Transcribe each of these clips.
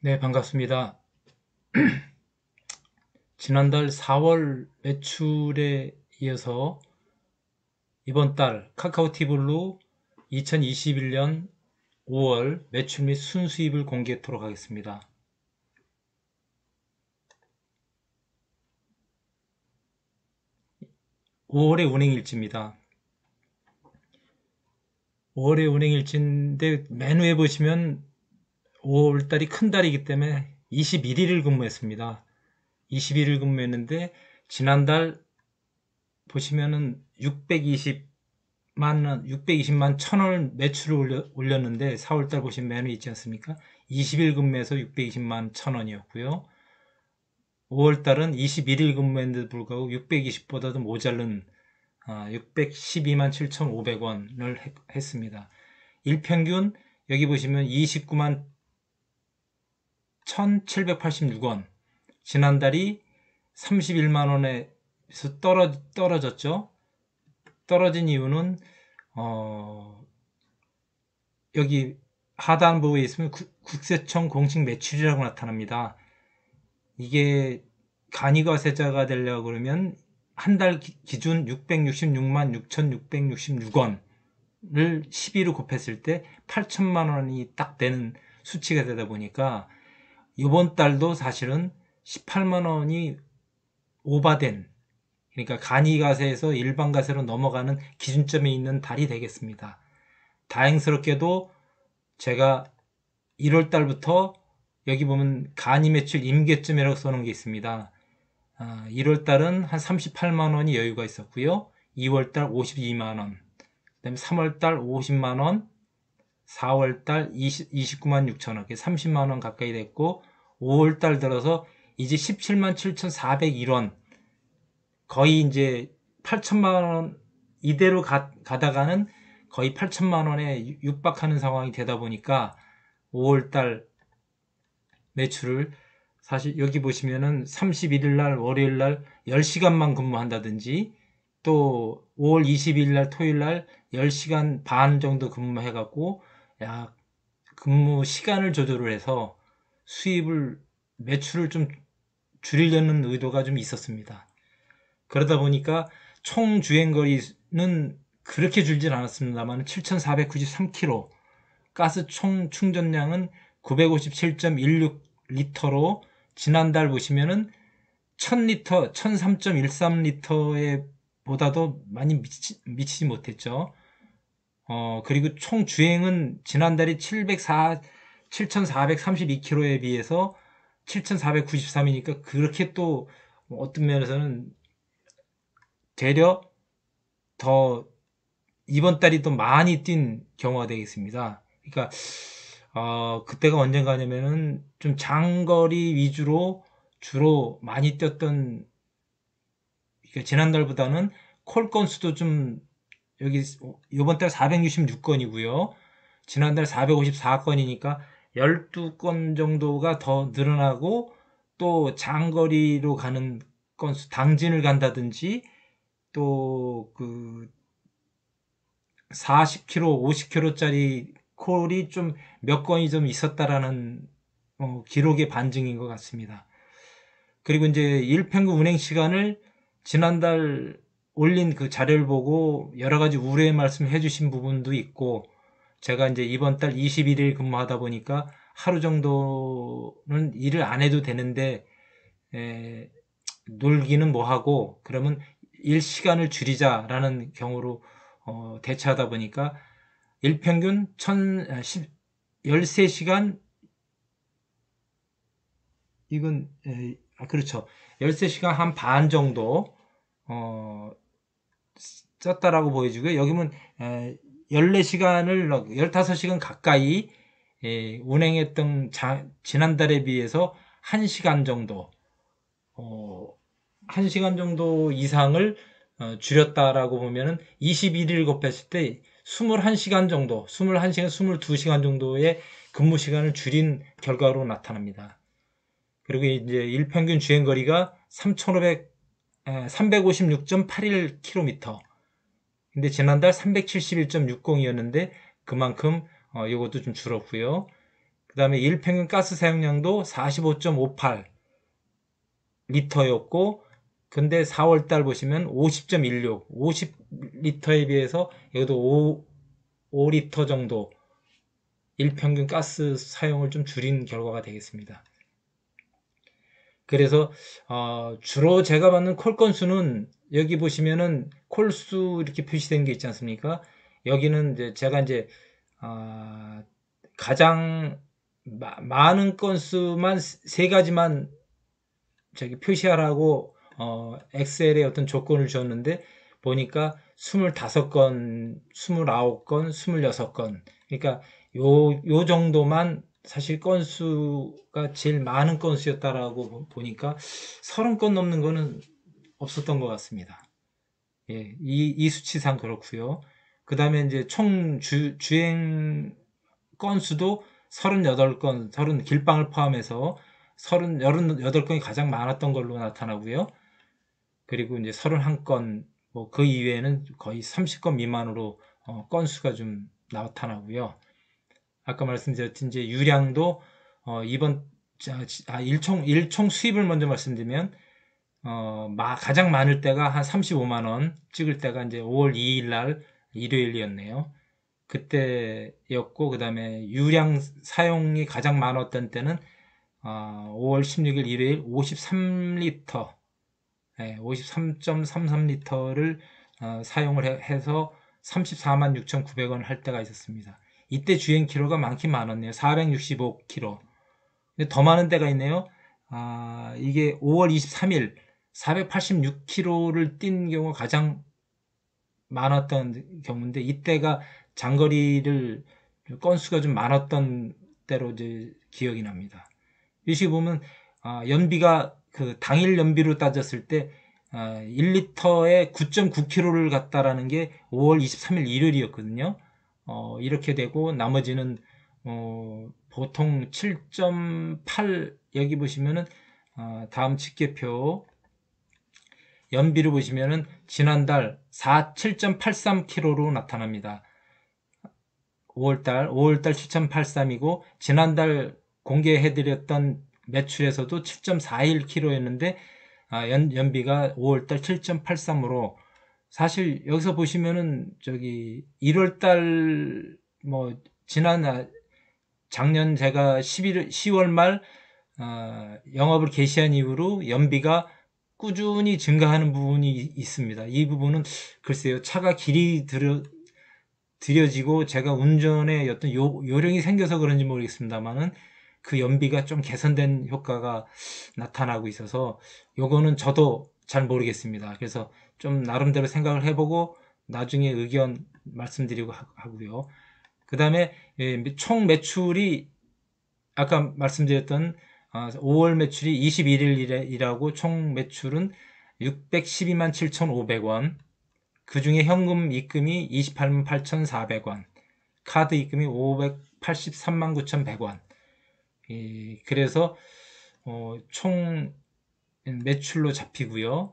네, 반갑습니다. 지난달 4월 매출에 이어서 이번 달 카카오티블로 2021년 5월 매출 및 순수입을 공개토록 하겠습니다. (5월의) 운행일지입니다. 5월의 운행일지인데 맨 위에 보시면 5월달이 큰달이기 때문에 21일을 근무했습니다. 21일 근무했는데 지난달 보시면은 620만 원, 620만 천원 매출을 올려, 올렸는데 4월달 보신 메뉴 있지 않습니까? 20일 근무해서 620만 천원이었고요. 5월달은 21일 근무했는데도 불구하고 620보다도 모자른 612만 아, 7,500원을 했습니다. 일평균 여기 보시면 29만 1,786원. 지난달이 31만 원에서 떨어, 떨어졌죠. 떨어진 이유는 어, 여기 하단 부에 있으면 구, 국세청 공식 매출이라고 나타납니다. 이게 간이과세자가 되려고 그러면 한 달 기준 666만 6,666원을 12로 곱했을 때 8천만 원이 딱 되는 수치가 되다 보니까 이번 달도 사실은 18만 원이 오바된 그러니까 간이가세에서 일반가세로 넘어가는 기준점에 있는 달이 되겠습니다. 다행스럽게도 제가 1월 달부터 여기 보면 간이 매출 임계점이라고 써놓은 게 있습니다. 1월 아, 달은 한 38만 원이 여유가 있었고요. 2월 달 52만 원, 그다음에 3월 달 50만 원, 4월달 20, 29만 6천원, 30만원 가까이 됐고 5월달 들어서 이제 17만 7,401원 거의 이제 8천만원 이대로 가, 가다가는 거의 8천만원에 육박하는 상황이 되다 보니까 5월달 매출을 사실 여기 보시면은 31일날 월요일날 10시간만 근무한다든지 또 5월 22일날 토요일날 10시간 반 정도 근무해갖고 약 근무 시간을 조절을 해서 수입을 매출을 좀 줄이려는 의도가 좀 있었습니다. 그러다 보니까 총 주행거리는 그렇게 줄진 않았습니다만 7,493km 가스 총 충전량은 957.16리터로 지난달 보시면은 1000리터, 1003.13리터에 보다도 많이 미치, 지 못했죠. 어, 그리고 총 주행은 지난달이 7 4 7,432km에 비해서 7,493이니까 그렇게 또 어떤 면에서는 되려 더 이번 달이 또 많이 뛴 경우가 되겠습니다. 그러니까 어, 그때가 언젠가냐면은 좀 장거리 위주로 주로 많이 뛰었던 그러니까 지난달보다는 콜 건수도 좀 여기 이번달 어, 466건이고요. 지난달 454건이니까 12건 정도가 더 늘어나고 또 장거리로 가는 건수 당진을 간다든지 또 그 40km, 50km짜리 콜이 좀 몇 건이 좀 있었다라는 어, 기록의 반증인 것 같습니다. 그리고 이제 일평균 운행 시간을 지난달 올린 그 자료를 보고 여러 가지 우려의 말씀 을 해주신 부분도 있고 제가 이제 이번 달 21일 근무하다 보니까 하루 정도는 일을 안 해도 되는데 에, 놀기는 뭐하고 그러면 일 시간을 줄이자라는 경우로 어, 대처하다 보니까 일평균 1 0 아, 1 13시간 이건 에, 아, 그렇죠. 13시간 한 반 정도 어 썼다라고 보여지고요. 여기는 14시간을 15시간 가까이 운행했던 자, 지난달에 비해서 1시간 정도 어, 1시간 정도 이상을 어, 줄였다라고 보면은 21일 곱했을 때 21시간 정도, 21시간, 22시간 정도의 근무 시간을 줄인 결과로 나타납니다. 그리고 이제 일평균 주행거리가 3,500, 356.81km. 근데 지난달 371.60이었는데 그만큼 어, 이것도 좀 줄었고요. 그 다음에 일평균 가스 사용량도 45.58 리터였고 근데 4월달 보시면 50.16 50리터에 비해서 이것도 5, 5리터 정도 일평균 가스 사용을 좀 줄인 결과가 되겠습니다. 그래서 어, 주로 제가 받는 콜 건수는 여기 보시면은 콜수 이렇게 표시된 게 있지 않습니까? 여기는 이제 제가 이제 어, 가장 마, 많은 건수만 세 가지만 저기 표시하라고 어, 엑셀에 어떤 조건을 줬는데 보니까 25건, 29건, 26건 그러니까 요, 요 정도만 사실 건수가 제일 많은 건수였다라고 보니까 30건 넘는 거는 없었던 것 같습니다. 예, 이, 이 수치상 그렇고요. 그 다음에 이제 총 주, 주행 건수도 38건, 30 길방을 포함해서 3 8건이 가장 많았던 걸로 나타나고요. 그리고 이제 31건, 뭐 그 이외에는 거의 30건 미만으로 어, 건수가 좀 나타나고요. 아까 말씀드렸던이 이제 유량도 어, 이번 아, 일총 일총 수입을 먼저 말씀드리면 어, 마, 가장 많을 때가 한 35만원 찍을 때가 이제 5월 2일날 일요일이었네요. 그때였고 그 다음에 유량 사용이 가장 많았던 때는 어, 5월 16일 일요일 53리터 네, 53.33리터를 어, 사용을 해, 서 34만 6,900원 할 때가 있었습니다. 이때 주행 키로가 많긴 많았네요. 465키로. 더 많은 때가 있네요. 아, 이게 5월 23일 486km를 뛴 경우가 가장 많았던 경우인데 이때가 장거리를 건수가 좀 많았던 때로 이제 기억이 납니다. 이시 보면 아, 연비가 그 당일 연비로 따졌을 때 아, 1리터에 9.9km를 갔다라는 게 5월 23일 일요일이었거든요. 어, 이렇게 되고 나머지는 어, 보통 7.8 여기 보시면은 어, 다음 집계표 연비를 보시면은 지난달 4, 7.83km로 나타납니다. 5월달, 5월달 7.83이고 지난달 공개해드렸던 매출에서도 7.41km였는데 아, 연, 연비가 5월달 7.83으로 사실 여기서 보시면은 저기 1월달 뭐 지난 아, 작년 제가 11, 10월 말 어, 영업을 개시한 이후로 연비가 꾸준히 증가하는 부분이 있습니다. 이 부분은 글쎄요. 차가 길이 들여, 들여지고 제가 운전에 어떤 요, 요령이 생겨서 그런지 모르겠습니다만은 그 연비가 좀 개선된 효과가 나타나고 있어서 요거는 저도 잘 모르겠습니다. 그래서 좀 나름대로 생각을 해보고 나중에 의견 말씀드리고 하고요. 그 다음에 예, 총 매출이 아까 말씀드렸던 5월 아, 매출이 21일이라고 총 매출은 612만 7,500원 그 중에 현금 입금이 28만 8,400원 카드 입금이 583만 9,100원 예, 그래서 어, 총 매출로 잡히고요.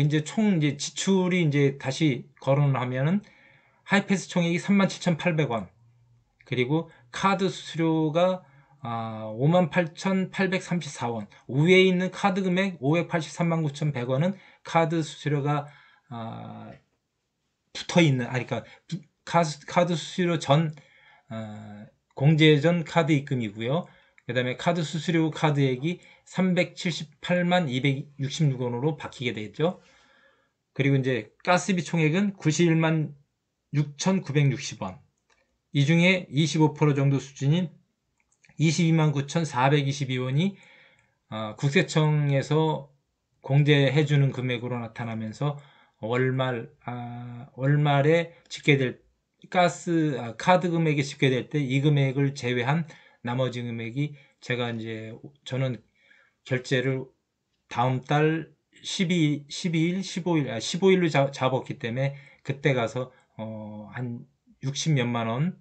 이제 총 이제 지출이 이제 다시 거론을 하면은 하이패스 총액이 37,800원. 그리고 카드 수수료가 58,834원 아, 위에 있는 카드 금액 583만 9,100원은 카드 수수료가 아, 붙어있는 아니 그러니까 카드, 수수료 전 아, 공제 전 카드 입금이고요 그 다음에 카드 수수료 카드액이 378만 266원으로 바뀌게 되죠 겠 그리고 이제 가스비 총액은 91만 6,960원 이 중에 25% 정도 수준인 2 2 9,422원이 국세청에서 공제해 주는 금액으로 나타나면서 월말 아, 월말에 집계될 가스 아, 카드 금액이 집계될 때 이 금액을 제외한 나머지 금액이 제가 이제 저는 결제를 다음 달 12, 12일, 15일, 아, 15일로 잡, 잡았기 때문에 그때 가서 어, 한 60 몇만 원,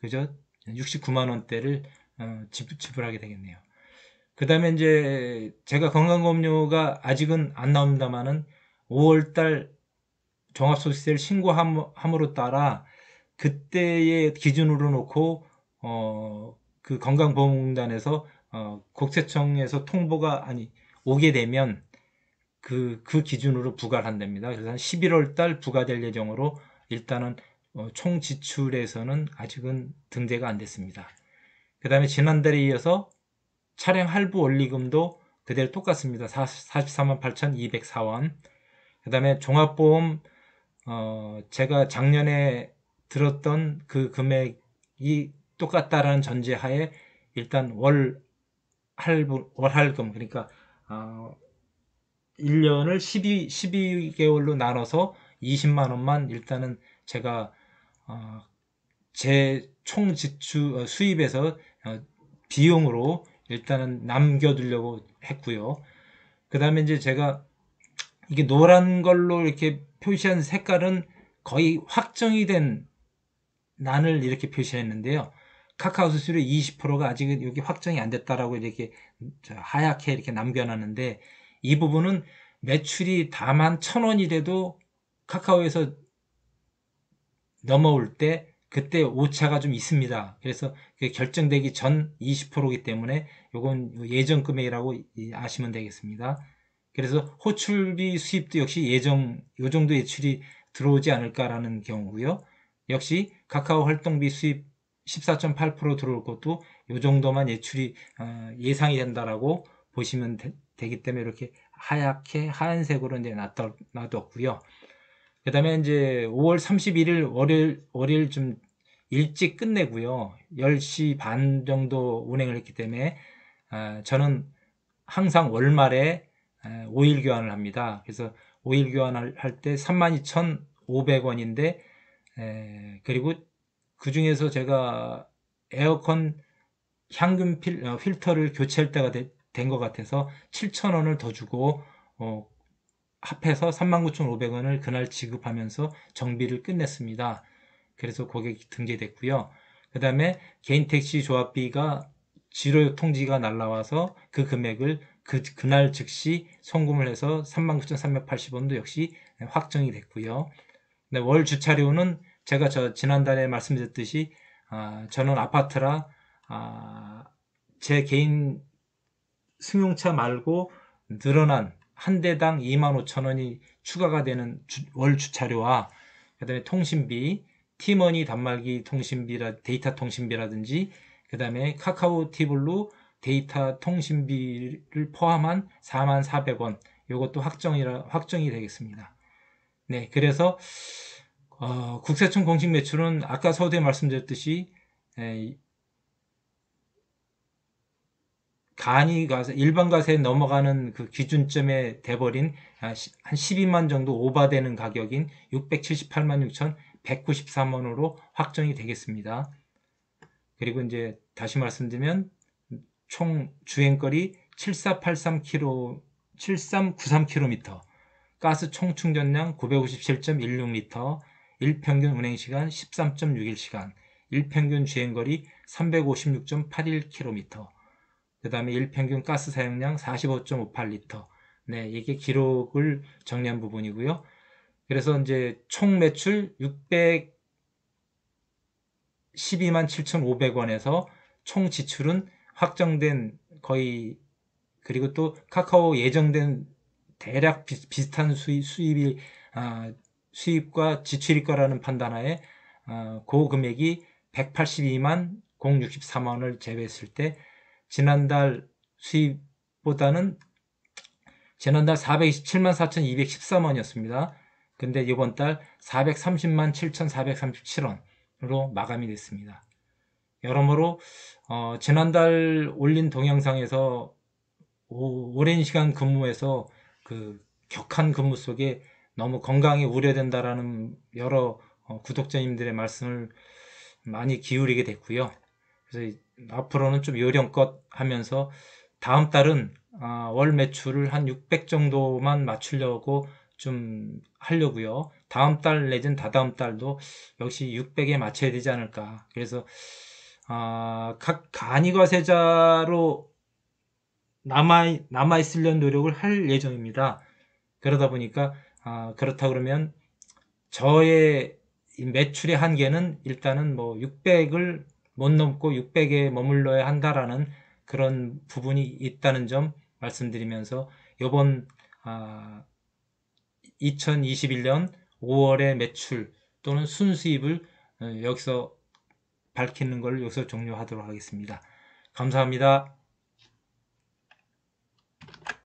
그죠? 69만 원대를 어, 지불하게 되겠네요. 그 다음에 이제 제가 건강검험료가 아직은 안 나옵니다만은 5월달 종합소득세를 신고함으로 따라 그때의 기준으로 놓고 어, 그 건강보험공단에서 어, 국세청에서 통보가 아니 오게 되면 그, 그 기준으로 부과를 한답니다. 그래서 한 11월 달 부과될 예정으로 일단은 어, 총 지출에서는 아직은 등재가 안 됐습니다. 그 다음에 지난달에 이어서 차량 할부 원리금도 그대로 똑같습니다. 44만 8,204원. 그 다음에 종합보험, 어, 제가 작년에 들었던 그 금액이 똑같다라는 전제하에 일단 월 할부, 월할금, 그러니까, 어, 1년을 12, 12개월로 나눠서 20만원만 일단은 제가, 어, 제총 지출 어, 수입에서 어, 비용으로 일단은 남겨두려고 했고요. 그 다음에 이제 제가 이게 노란 걸로 이렇게 표시한 색깔은 거의 확정이 된 난을 이렇게 표시했는데요. 카카오 수수료 20%가 아직 여기 확정이 안 됐다라고 이렇게 하얗게 이렇게 남겨놨는데 이 부분은 매출이 다만 천원이돼도 카카오에서 넘어올 때 그때 오차가 좀 있습니다. 그래서 결정되기 전 20%이기 때문에 이건 예정 금액이라고 아시면 되겠습니다. 그래서 호출비 수입도 역시 예정 요 정도 예출이 들어오지 않을까라는 경우고요. 역시 카카오 활동비 수입 14.8% 들어올 것도 요 정도만 예출이 어, 예상이 된다라고 보시면 되, 기 때문에 이렇게 하얗게 하얀색으로 이제 놔뒀, 놔뒀고요. 그 다음에 이제 5월 31일 월요일, 월요일 좀 일찍 끝내고요. 10시 반 정도 운행을 했기 때문에 아, 저는 항상 월말에 5일 아, 교환을 합니다. 그래서 5일 교환을 할때 32,500원인데 그리고 그 중에서 제가 에어컨 향균 필, 어, 터를 교체할 때가 된 것 같아서 7,000원을 더 주고 어, 합해서 39,500원을 그날 지급하면서 정비를 끝냈습니다. 그래서 고객이 등재됐고요. 그 다음에 개인 택시 조합비가 지로 통지가 날라와서 그 금액을 그, 그날 즉시 송금을 해서 39,380원도 역시 확정이 됐고요. 네, 월 주차료는 제가 저 지난달에 말씀드렸듯이 아, 저는 아파트라 아, 제 개인 승용차 말고 늘어난 한 대당 25,000원이 추가가 되는 주, 월 주차료와 그다음에 통신비, 티머니 단말기 통신비라 데이터 통신비라든지 그 다음에 카카오 티블루 데이터 통신비를 포함한 4만4 0 0원 이것도 확정이라 확정이 되겠습니다. 네, 그래서 어, 국세청 공식 매출은 아까 서두에 말씀드렸듯이 에, 간이 가서 일반 가세에 넘어가는 그 기준점에 돼버린 아, 한 12만 정도 오바되는 가격인 678만 6천 193원으로 확정이 되겠습니다. 그리고 이제 다시 말씀드리면 총 주행거리 7483km, 7393km, 가스 총 충전량 9 5 7 1 6 m 일평균 운행시간 13.61시간, 일평균 주행거리 356.81km, 그 다음에 일평균 가스 사용량 45.58L, 네, 이게 기록을 정리한 부분이고요. 그래서 이제 총 매출 612만 7,500원에서 총 지출은 확정된 거의 그리고 또 카카오 예정된 대략 비, 슷한 수입, 수입이 아, 수입과 지출일 거라는 판단하에 아, 그 금액이 182만 064만 원을 제외했을 때 지난달 수입보다는 지난달 427만 4,213원이었습니다. 근데 이번 달 430만 7,437원으로 마감이 됐습니다. 여러모로 어, 지난달 올린 동영상에서 오, 오랜 시간 근무해서그 격한 근무 속에 너무 건강이 우려된다라는 여러 어, 구독자님들의 말씀을 많이 기울이게 됐고요. 그래서 앞으로는 좀 요령껏 하면서 다음 달은 아, 월 매출을 한 600 정도만 맞추려고 좀 하려고요. 다음 달 내진 다다음 달도 역시 600에 맞춰야 되지 않을까. 그래서 아, 각 간이과세자로 남아 남아 있으려는 노력을 할 예정입니다. 그러다 보니까 아, 그렇다 그러면 저의 매출의 한계는 일단은 뭐 600을 못 넘고 600에 머물러야 한다라는 그런 부분이 있다는 점 말씀드리면서 요번 아, 2021년 5월의 매출 또는 순수입을 어, 여기서 밝히는 걸 여기서 종료하도록 하겠습니다. 감사합니다.